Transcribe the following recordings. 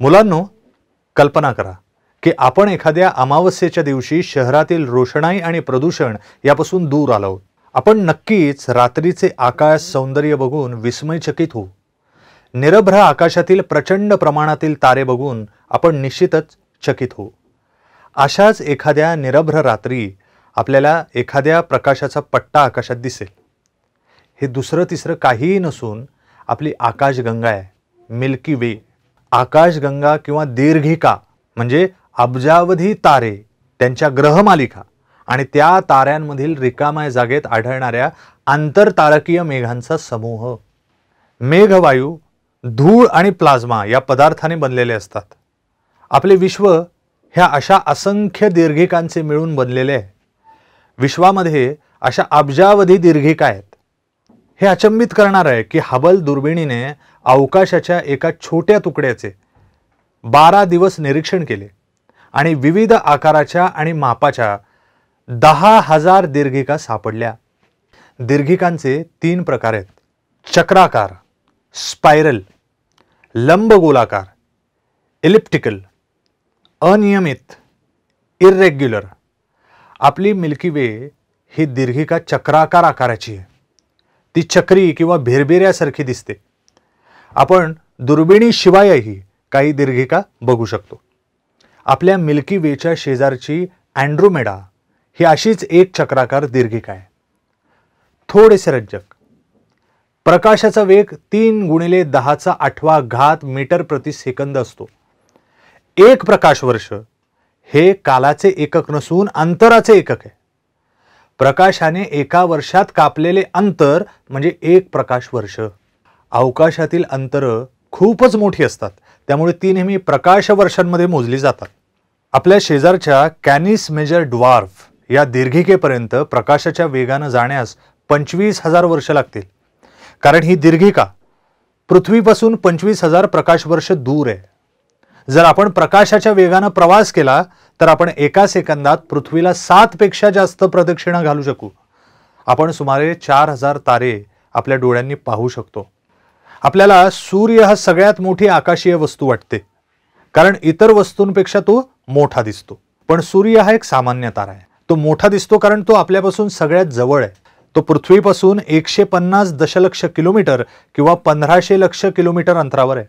मुलांनो कल्पना करा की आपण एखाद्या अमावस्येच्या दिवशी शहरातील रोषणाई आणि प्रदूषण यापासून दूर आलो आपण नक्कीच रात्रीचे आकाश सौंदर्य बघून विस्मयचकित होऊ निरभ्र आकाशातील प्रचंड प्रमाणातील तारे बघून आपण निश्चितच चकित होऊ अशाच एखाद्या निरभ्र रात्री आपल्याला एखाद्या प्रकाशाचा पट्टा आकाशात दिसेल हे दुसरं तिसरं काहीही नसून आपली आकाशगंगा आहे मिल्की वे आकाशगंगा किंवा दीर्घिका म्हणजे अब्जावधी तारे त्यांच्या ग्रहमालिका आणि त्या ताऱ्यांमधील रिकामाय जागेत आढळणाऱ्या आंतरतारकीय मेघांचा समूह मेघवायू धूळ आणि प्लाझ्मा या पदार्थाने बनलेले असतात आपले विश्व ह्या अशा असंख्य दीर्घिकांचे मिळून बनलेले आहे विश्वामध्ये अशा अब्जावधी दीर्घिका आहेत हे अचंबित करणार आहे की हबल दुर्बिणीने अवकाशाच्या एका छोट्या तुकड्याचे बारा दिवस निरीक्षण केले आणि विविध आकाराच्या आणि मापाच्या दहा हजार दीर्घिका सापडल्या दीर्घिकांचे तीन प्रकार आहेत चक्राकार स्पायरल लंबगोलाकार इलिप्टिकल अनियमित इरेग्युलर आपली मिल्की वे ही दीर्घिका चक्राकार आकाराची आहे ती चक्री किंवा भिरभिऱ्यासारखी दिसते आपण दुर्बिणीशिवायही काही दीर्घिका बघू शकतो आपल्या मिल्की वेच्या शेजारची अँड्रोमेडा ही अशीच एक चक्राकार दीर्घिका आहे थोडेसे रज्जक प्रकाशाचा वेग तीन गुणिले दहाचा आठवा घात मीटर प्रति सेकंद असतो एक प्रकाशवर्ष हे कालाचे एकक नसून अंतराचे एकक आहे प्रकाशाने एका वर्षात कापलेले अंतर म्हणजे एक प्रकाश वर्ष अवकाशातील अंतरं खूपच मोठी असतात त्यामुळे ती नेहमी प्रकाश वर्षांमध्ये मोजली जातात आपल्या शेजारच्या कॅनिस मेजर ड्वार्फ या दीर्घिकेपर्यंत प्रकाशाच्या वेगानं जाण्यास पंचवीस हजार वर्ष लागतील कारण ही दीर्घिका पृथ्वीपासून पंचवीस हजार प्रकाशवर्ष दूर आहे जर आपण प्रकाशाच्या वेगानं प्रवास केला तर आपण एका सेकंदात पृथ्वीला सातपेक्षा जास्त प्रदक्षिणा घालू शकू आपण सुमारे चार हजार तारे आपल्या डोळ्यांनी पाहू शकतो आपल्याला सूर्य हा सगळ्यात मोठी आकाशीय वस्तू वाटते कारण इतर वस्तूंपेक्षा तो मोठा दिसतो पण सूर्य हा एक सामान्य तारा आहे तो मोठा दिसतो कारण तो आपल्यापासून सगळ्यात जवळ आहे तो पृथ्वीपासून एकशे पन्नास दशलक्ष किलोमीटर किंवा पंधराशे लक्ष किलोमीटर अंतरावर आहे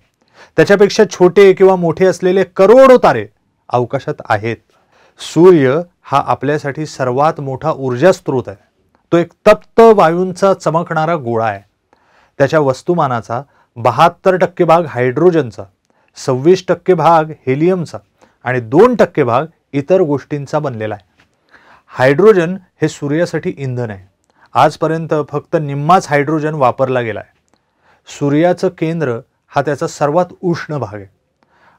त्याच्यापेक्षा छोटे किंवा मोठे असलेले करोडो तारे अवकाशात आहेत सूर्य हा आपल्यासाठी सर्वात मोठा ऊर्जा स्त्रोत आहे तो एक तप्त वायूंचा चमकणारा गोळा आहे त्याच्या वस्तुमानाचा बहात्तर टक्के भाग हायड्रोजनचा सव्वीस टक्के भाग हेलियमचा आणि दोन टक्के भाग इतर गोष्टींचा बनलेला आहे हायड्रोजन हे सूर्यासाठी इंधन आहे आजपर्यंत फक्त निम्माच हायड्रोजन वापरला गेला आहे सूर्याचं केंद्र हा त्याचा सर्वात उष्ण भाग आहे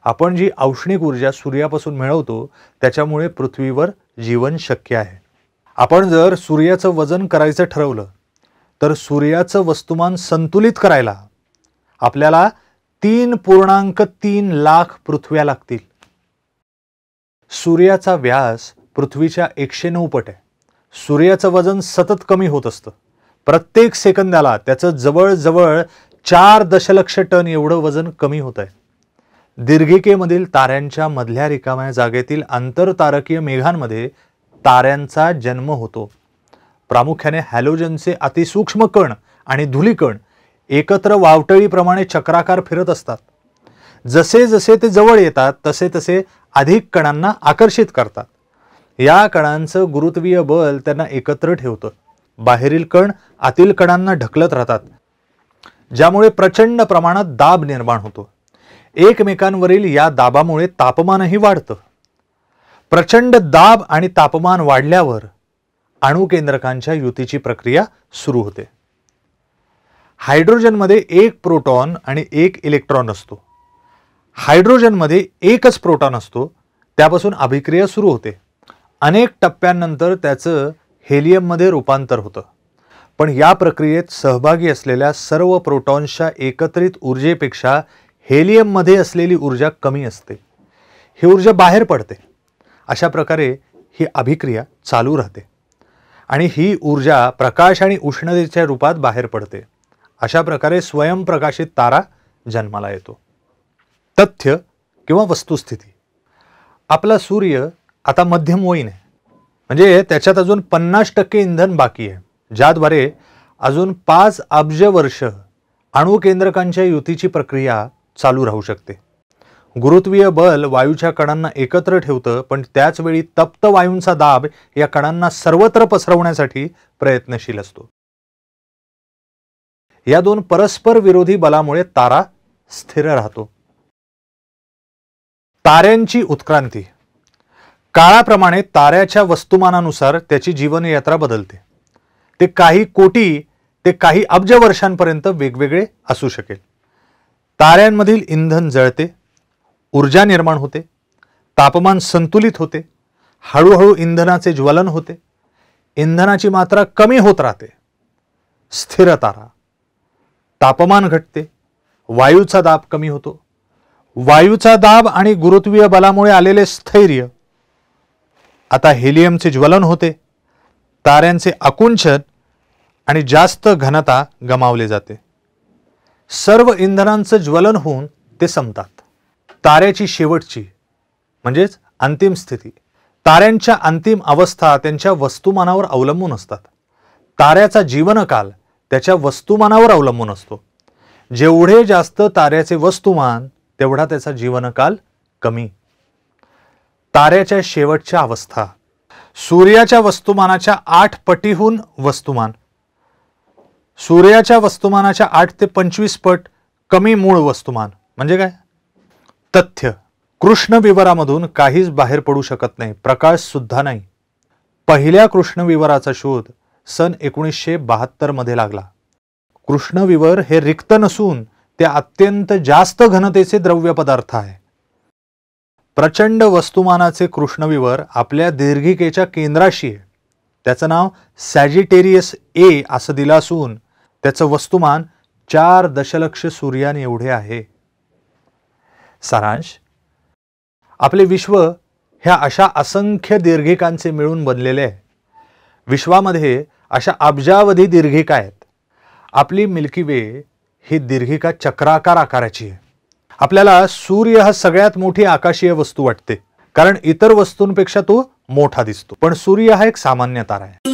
आपण जी औष्णिक ऊर्जा सूर्यापासून मिळवतो त्याच्यामुळे पृथ्वीवर जीवन शक्य आहे आपण जर सूर्याचं वजन करायचं ठरवलं तर सूर्याचं वस्तुमान संतुलित करायला आपल्याला तीन पूर्णांक तीन लाख पृथ्व्या लागतील सूर्याचा व्यास पृथ्वीच्या एकशे नऊ पट आहे सूर्याचं वजन सतत कमी होत असतं प्रत्येक सेकंदाला त्याचं जवळजवळ चार दशलक्ष टन एवढं वजन कमी होत आहे दीर्घिकेमधील ताऱ्यांच्या मधल्या रिकाम्या जागेतील आंतरतारकीय मेघांमध्ये ताऱ्यांचा जन्म होतो प्रामुख्याने हॅलोजनचे अतिसूक्ष्म कण आणि धुलीकण एकत्र वावटळीप्रमाणे चक्राकार फिरत असतात जसे जसे ते जवळ येतात तसे तसे अधिक कणांना आकर्षित करतात या कणांचं गुरुत्वीय बल त्यांना एकत्र ठेवतं बाहेरील कण आतील कणांना ढकलत राहतात ज्यामुळे प्रचंड प्रमाणात दाब निर्माण होतो एकमेकांवरील या दाबामुळे तापमानही वाढतं प्रचंड दाब आणि तापमान वाढल्यावर अणुकेंद्रकांच्या युतीची प्रक्रिया सुरू होते हायड्रोजनमध्ये एक प्रोटॉन आणि एक इलेक्ट्रॉन असतो हायड्रोजनमध्ये एकच प्रोटॉन असतो त्यापासून अभिक्रिया सुरू होते अनेक टप्प्यांनंतर त्याचं हेलियममध्ये रूपांतर होतं पण या प्रक्रियेत सहभागी असलेल्या सर्व प्रोटॉन्सच्या एकत्रित ऊर्जेपेक्षा हेलियममध्ये असलेली ऊर्जा कमी असते ही ऊर्जा बाहेर पडते अशा प्रकारे ही अभिक्रिया चालू राहते आणि ही ऊर्जा प्रकाश आणि उष्णतेच्या रूपात बाहेर पडते अशा प्रकारे स्वयंप्रकाशित तारा जन्माला येतो तथ्य किंवा वस्तुस्थिती आपला सूर्य आता मध्यमवयीन आहे म्हणजे त्याच्यात अजून पन्नास टक्के इंधन बाकी आहे ज्याद्वारे अजून पाच अब्ज वर्ष अणुकेंद्रकांच्या युतीची प्रक्रिया चालू राहू शकते गुरुत्वीय बल वायूच्या कणांना एकत्र ठेवतं पण त्याचवेळी तप्त वायूंचा दाब या कणांना सर्वत्र पसरवण्यासाठी प्रयत्नशील असतो या दोन परस्पर विरोधी बलामुळे तारा स्थिर राहतो ताऱ्यांची उत्क्रांती काळाप्रमाणे ताऱ्याच्या वस्तुमानानुसार त्याची जीवनयात्रा बदलते ते काही कोटी ते काही अब्ज वर्षांपर्यंत वेगवेगळे असू शकेल ताऱ्यांमधील इंधन जळते ऊर्जा निर्माण होते तापमान संतुलित होते हळूहळू इंधनाचे ज्वलन होते इंधनाची मात्रा कमी होत राहते स्थिरतारा तापमान घटते वायूचा दाब कमी होतो वायूचा दाब आणि गुरुत्वीय बलामुळे आलेले स्थैर्य आता हेलियमचे ज्वलन होते ताऱ्यांचे आकुंचन आणि जास्त घनता गमावले जाते सर्व इंधनांचं ज्वलन होऊन ते संपतात ताऱ्याची शेवटची म्हणजेच अंतिम स्थिती ताऱ्यांच्या अंतिम अवस्था त्यांच्या वस्तुमानावर अवलंबून असतात ताऱ्याचा जीवनकाल त्याच्या वस्तुमानावर अवलंबून असतो जेवढे जास्त ताऱ्याचे वस्तुमान तेवढा त्याचा जीवनकाल कमी ताऱ्याच्या शेवटच्या अवस्था सूर्याच्या वस्तुमानाच्या आठ पटीहून वस्तुमान सूर्याच्या वस्तुमानाच्या आठ ते पंचवीस पट कमी मूळ वस्तुमान म्हणजे काय तथ्य कृष्ण विवरामधून काहीच बाहेर पडू शकत नाही प्रकाश सुद्धा नाही पहिल्या कृष्ण विवराचा शोध सन एकोणीसशे मध्ये लागला कृष्णविवर हे रिक्त नसून ते अत्यंत जास्त घनतेचे द्रव्य पदार्थ आहे प्रचंड वस्तुमानाचे कृष्णविवर आपल्या दीर्घिकेच्या केंद्राशी आहे त्याचं नाव सॅजिटेरियस ए असं दिलं असून त्याचं वस्तुमान चार दशलक्ष सूर्याने एवढे आहे सारांश आपले विश्व ह्या अशा असंख्य दीर्घिकांचे मिळून बनलेले आहे विश्वामध्ये अशा अब्जावधी दीर्घिका आहेत आपली मिल्की वे ही दीर्घिका चक्राकार आकाराची आहे आपल्याला सूर्य हा सगळ्यात मोठी आकाशीय वस्तू वाटते कारण इतर वस्तूंपेक्षा तो मोठा दिसतो पण सूर्य हा एक सामान्य तारा आहे